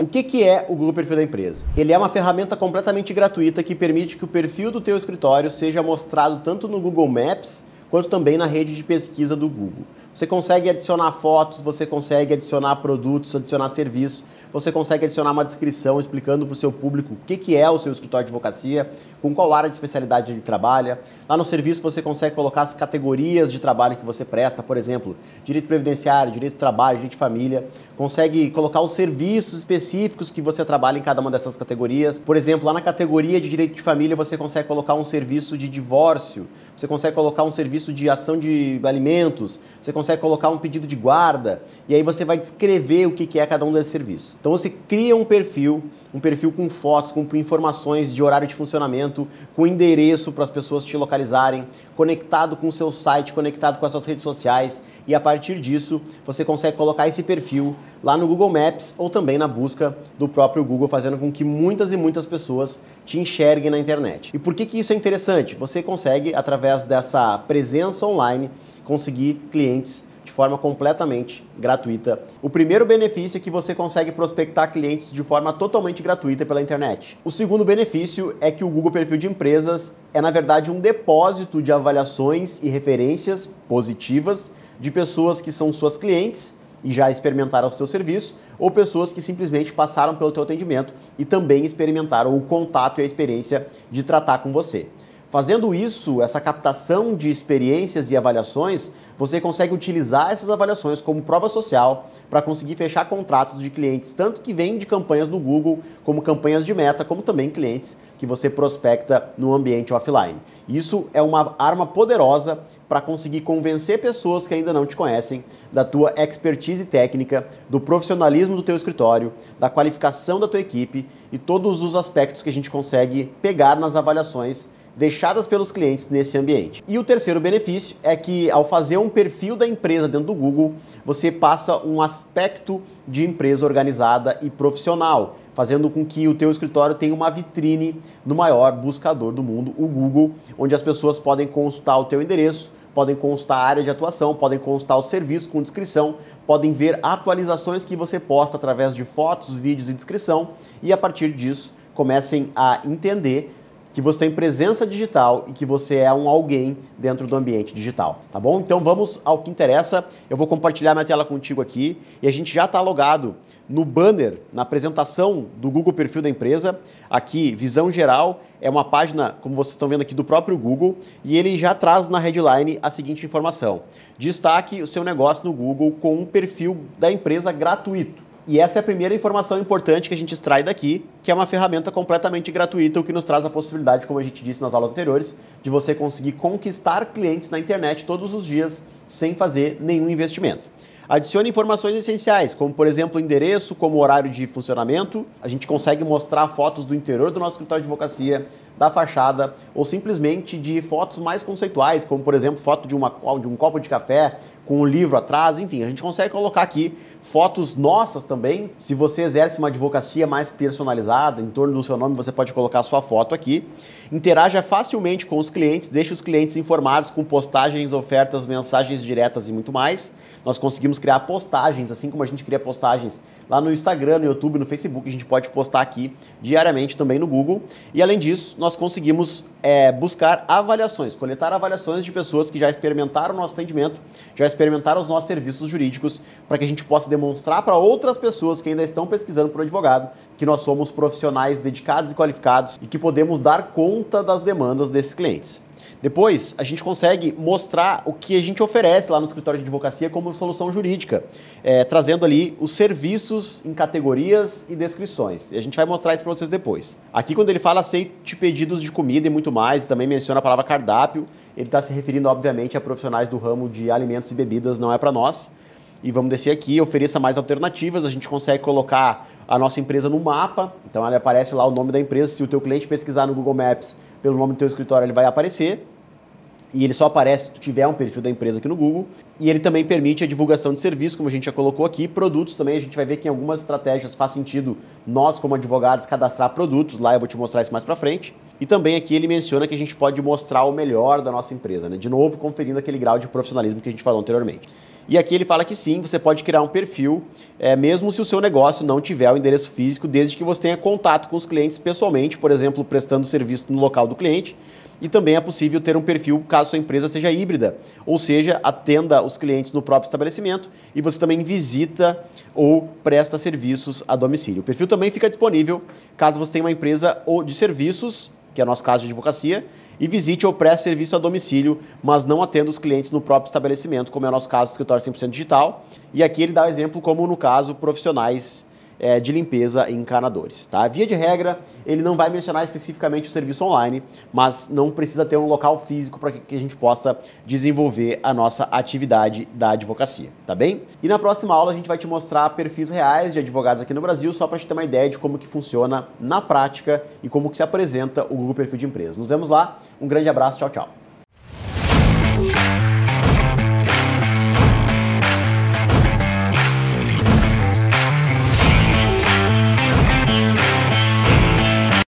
O que, que é o Google Perfil da Empresa? Ele é uma ferramenta completamente gratuita que permite que o perfil do teu escritório seja mostrado tanto no Google Maps quanto também na rede de pesquisa do Google. Você consegue adicionar fotos, você consegue adicionar produtos, adicionar serviços, você consegue adicionar uma descrição explicando para o seu público o que, que é o seu escritório de advocacia, com qual área de especialidade ele trabalha. Lá no serviço você consegue colocar as categorias de trabalho que você presta, por exemplo, direito previdenciário, direito de trabalho, direito de família. Consegue colocar os serviços específicos que você trabalha em cada uma dessas categorias. Por exemplo, lá na categoria de direito de família você consegue colocar um serviço de divórcio, você consegue colocar um serviço de ação de alimentos, você consegue consegue colocar um pedido de guarda e aí você vai descrever o que é cada um desses serviços. Então você cria um perfil, um perfil com fotos, com informações de horário de funcionamento, com endereço para as pessoas te localizarem, conectado com o seu site, conectado com as suas redes sociais e a partir disso você consegue colocar esse perfil lá no Google Maps ou também na busca do próprio Google, fazendo com que muitas e muitas pessoas te enxerguem na internet. E por que, que isso é interessante? Você consegue, através dessa presença online, conseguir clientes de forma completamente gratuita. O primeiro benefício é que você consegue prospectar clientes de forma totalmente gratuita pela internet. O segundo benefício é que o Google Perfil de Empresas é, na verdade, um depósito de avaliações e referências positivas de pessoas que são suas clientes e já experimentaram o seu serviço, ou pessoas que simplesmente passaram pelo teu atendimento e também experimentaram o contato e a experiência de tratar com você. Fazendo isso, essa captação de experiências e avaliações, você consegue utilizar essas avaliações como prova social para conseguir fechar contratos de clientes, tanto que vêm de campanhas do Google, como campanhas de meta, como também clientes que você prospecta no ambiente offline. Isso é uma arma poderosa para conseguir convencer pessoas que ainda não te conhecem da tua expertise técnica, do profissionalismo do teu escritório, da qualificação da tua equipe e todos os aspectos que a gente consegue pegar nas avaliações deixadas pelos clientes nesse ambiente. E o terceiro benefício é que ao fazer um perfil da empresa dentro do Google, você passa um aspecto de empresa organizada e profissional, fazendo com que o teu escritório tenha uma vitrine no maior buscador do mundo, o Google, onde as pessoas podem consultar o teu endereço, podem constar a área de atuação, podem constar o serviço com descrição, podem ver atualizações que você posta através de fotos, vídeos e descrição e a partir disso comecem a entender que você tem presença digital e que você é um alguém dentro do ambiente digital, tá bom? Então vamos ao que interessa. Eu vou compartilhar minha tela contigo aqui e a gente já está logado no banner, na apresentação do Google Perfil da empresa. Aqui, visão geral, é uma página, como vocês estão vendo aqui, do próprio Google e ele já traz na headline a seguinte informação: destaque o seu negócio no Google com um perfil da empresa gratuito. E essa é a primeira informação importante que a gente extrai daqui, que é uma ferramenta completamente gratuita, o que nos traz a possibilidade, como a gente disse nas aulas anteriores, de você conseguir conquistar clientes na internet todos os dias sem fazer nenhum investimento. Adicione informações essenciais, como por exemplo endereço, como horário de funcionamento. A gente consegue mostrar fotos do interior do nosso escritório de advocacia, da fachada ou simplesmente de fotos mais conceituais, como por exemplo foto de, uma, de um copo de café com um livro atrás, enfim, a gente consegue colocar aqui fotos nossas também. Se você exerce uma advocacia mais personalizada, em torno do seu nome, você pode colocar sua foto aqui. Interaja facilmente com os clientes, deixe os clientes informados com postagens, ofertas, mensagens diretas e muito mais. Nós conseguimos criar postagens, assim como a gente cria postagens lá no Instagram, no YouTube, no Facebook, a gente pode postar aqui diariamente também no Google. E além disso, nós nós conseguimos é, buscar avaliações, coletar avaliações de pessoas que já experimentaram o nosso atendimento, já experimentaram os nossos serviços jurídicos, para que a gente possa demonstrar para outras pessoas que ainda estão pesquisando por advogado que nós somos profissionais dedicados e qualificados e que podemos dar conta das demandas desses clientes. Depois, a gente consegue mostrar o que a gente oferece lá no escritório de advocacia como solução jurídica, é, trazendo ali os serviços em categorias e descrições. E a gente vai mostrar isso para vocês depois. Aqui, quando ele fala aceite pedidos de comida e muito mais, também menciona a palavra cardápio, ele está se referindo, obviamente, a profissionais do ramo de alimentos e bebidas, não é para nós e vamos descer aqui, ofereça mais alternativas, a gente consegue colocar a nossa empresa no mapa, então ela aparece lá o nome da empresa, se o teu cliente pesquisar no Google Maps, pelo nome do teu escritório ele vai aparecer. E ele só aparece se tu tiver um perfil da empresa aqui no Google. E ele também permite a divulgação de serviços, como a gente já colocou aqui, produtos também. A gente vai ver que em algumas estratégias faz sentido nós, como advogados, cadastrar produtos. Lá eu vou te mostrar isso mais para frente. E também aqui ele menciona que a gente pode mostrar o melhor da nossa empresa, né? De novo, conferindo aquele grau de profissionalismo que a gente falou anteriormente. E aqui ele fala que sim, você pode criar um perfil, é, mesmo se o seu negócio não tiver o endereço físico, desde que você tenha contato com os clientes pessoalmente, por exemplo, prestando serviço no local do cliente. E também é possível ter um perfil caso sua empresa seja híbrida, ou seja, atenda os clientes no próprio estabelecimento e você também visita ou presta serviços a domicílio. O perfil também fica disponível caso você tenha uma empresa ou de serviços que é nosso caso de advocacia, e visite ou preste serviço a domicílio, mas não atenda os clientes no próprio estabelecimento, como é o nosso caso do escritório 100% digital. E aqui ele dá o um exemplo como no caso profissionais é, de limpeza em encanadores. Tá? Via de regra, ele não vai mencionar especificamente o serviço online, mas não precisa ter um local físico para que a gente possa desenvolver a nossa atividade da advocacia, tá bem? E na próxima aula a gente vai te mostrar perfis reais de advogados aqui no Brasil, só para te ter uma ideia de como que funciona na prática e como que se apresenta o Google Perfil de Empresa. Nos vemos lá, um grande abraço, tchau, tchau.